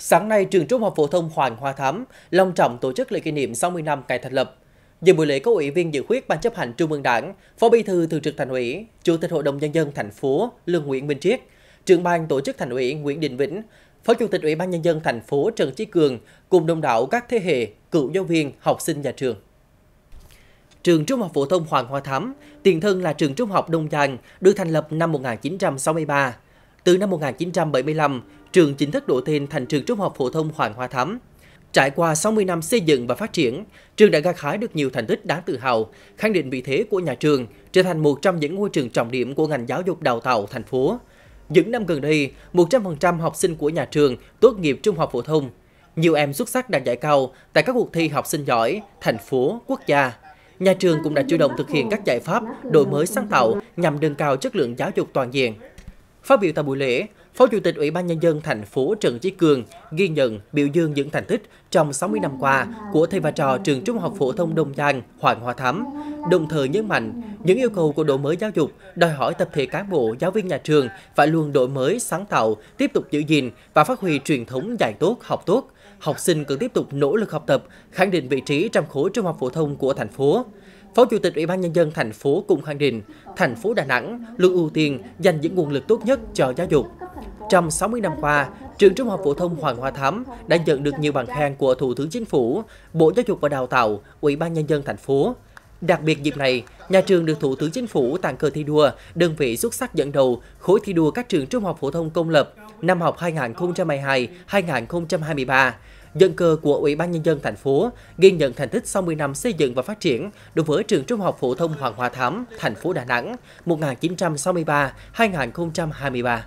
Sáng nay, trường Trung học phổ thông Hoàng Hoa Thám long trọng tổ chức lễ kỷ niệm 60 năm ngày thành lập. Dự buổi lễ có ủy viên dự khuyết Ban chấp hành Trung ương Đảng, Phó Bí thư Thường trực Thành ủy, Chủ tịch Hội đồng nhân dân thành phố Lương Nguyễn Minh Triết, trưởng ban tổ chức Thành ủy Nguyễn Đình Vĩnh, Phó Chủ tịch Ủy ban nhân dân thành phố Trần Chí Cường cùng đông đảo các thế hệ cựu giáo viên, học sinh nhà trường. Trường Trung học phổ thông Hoàng Hoa Thám, tiền thân là trường Trung học Đông Giang, được thành lập năm 1963. Từ năm 1975, trường chính thức đổi tên thành trường Trung học phổ thông Hoàng Hoa Thám. Trải qua 60 năm xây dựng và phát triển, trường đã gặt hái được nhiều thành tích đáng tự hào, khẳng định vị thế của nhà trường, trở thành một trong những ngôi trường trọng điểm của ngành giáo dục đào tạo thành phố. Những năm gần đây, 100% học sinh của nhà trường tốt nghiệp trung học phổ thông. Nhiều em xuất sắc đạt giải cao tại các cuộc thi học sinh giỏi, thành phố, quốc gia. Nhà trường cũng đã chủ động thực hiện các giải pháp đổi mới sáng tạo nhằm nâng cao chất lượng giáo dục toàn diện. Phát biểu tại buổi lễ, Phó Chủ tịch Ủy ban Nhân dân thành phố Trần Chí Cường ghi nhận biểu dương những thành tích trong 60 năm qua của thầy và trò trường Trung học phổ thông Đông Giang, Hoàng Hoa Thám, đồng thời nhấn mạnh những yêu cầu của đổi mới giáo dục đòi hỏi tập thể cán bộ, giáo viên nhà trường phải luôn đổi mới, sáng tạo, tiếp tục giữ gìn và phát huy truyền thống dạy tốt, học tốt. Học sinh cần tiếp tục nỗ lực học tập, khẳng định vị trí trong khối trung học phổ thông của thành phố. Phó Chủ tịch Ủy ban nhân dân thành phố cũng khẳng định, thành phố Đà Nẵng luôn ưu tiên dành những nguồn lực tốt nhất cho giáo dục, trong 60 năm qua, trường Trung học phổ thông Hoàng Hoa Thám đã nhận được nhiều bằng khen của Thủ tướng Chính phủ, Bộ Giáo dục và Đào tạo, Ủy ban nhân dân thành phố. Đặc biệt dịp này, nhà trường được Thủ tướng Chính phủ tặng cờ thi đua đơn vị xuất sắc dẫn đầu khối thi đua các trường trung học phổ thông công lập năm học 2022-2023. Dân cờ của Ủy ban nhân dân thành phố ghi nhận thành tích sau 10 năm xây dựng và phát triển đối với trường Trung học phổ thông Hoàng Hoa Thám, thành phố Đà Nẵng 1963-2023.